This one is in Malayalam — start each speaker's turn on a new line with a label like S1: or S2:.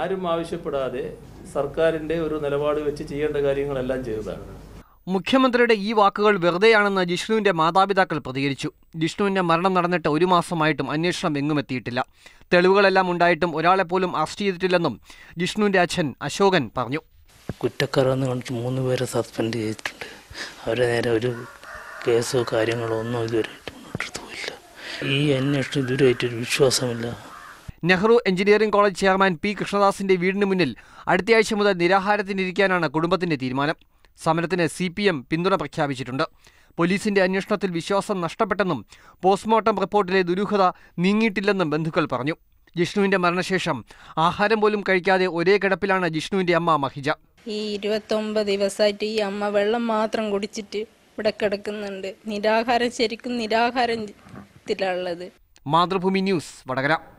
S1: ആരും ആവശ്യപ്പെടാതെ സർക്കാരിന്റെ ഒരു നിലപാട് വെച്ച് ചെയ്യേണ്ട കാര്യങ്ങളെല്ലാം ചെയ്തതാണ്
S2: മുഖ്യമന്ത്രിയുടെ ഈ വാക്കുകൾ വെറുതെയാണെന്ന് ജിഷ്ണുവിന്റെ മാതാപിതാക്കൾ പ്രതികരിച്ചു ജിഷ്ണുവിന്റെ മരണം നടന്നിട്ട് ഒരു മാസമായിട്ടും അന്വേഷണം എത്തിയിട്ടില്ല തെളിവുകളെല്ലാം ഉണ്ടായിട്ടും ഒരാളെ പോലും അറസ്റ്റ് ചെയ്തിട്ടില്ലെന്നും ജിഷ്ണുവിന്റെ അച്ഛൻ അശോകൻ പറഞ്ഞു കുറ്റക്കാരെന്ന് കണ്ടിട്ട് മൂന്ന് പേരെ സസ്പെൻഡ് ചെയ്തിട്ടുണ്ട്
S1: അവരെ നേരെ ഒരു കേസോ കാര്യങ്ങളോ ഒന്നും ഇതുവരെ
S2: ഈ അന്വേഷണം ഒരു വിശ്വാസമില്ല Nehru engineering college chairman P കൃഷ്ണദാസിന്റെ വീടിന് മുന്നിൽ അടുത്തയാഴ്ച മുതൽ നിരാഹാരത്തിനിരിക്കാനാണ് കുടുംബത്തിന്റെ തീരുമാനം സമരത്തിന് സി പി എം പിന്തുണ പ്രഖ്യാപിച്ചിട്ടുണ്ട് പോലീസിന്റെ അന്വേഷണത്തിൽ വിശ്വാസം നഷ്ടപ്പെട്ടെന്നും പോസ്റ്റ്മോർട്ടം റിപ്പോർട്ടിലെ ദുരൂഹത നീങ്ങിയിട്ടില്ലെന്നും ബന്ധുക്കൾ പറഞ്ഞു ജിഷ്ണുവിന്റെ മരണശേഷം ആഹാരം പോലും കഴിക്കാതെ ഒരേ കിടപ്പിലാണ് ജിഷ്ണുവിന്റെ അമ്മ മഹിജ
S3: ഈ ഇരുപത്തൊമ്പത് ദിവസമായിട്ട് ഈ അമ്മ വെള്ളം മാത്രം കുടിച്ചിട്ട് ഇവിടെ കിടക്കുന്നുണ്ട് നിരാഹാരം ശരിക്കും നിരാഹാരത്തിലുള്ളത്
S2: മാതൃഭൂമി ന്യൂസ് വടകര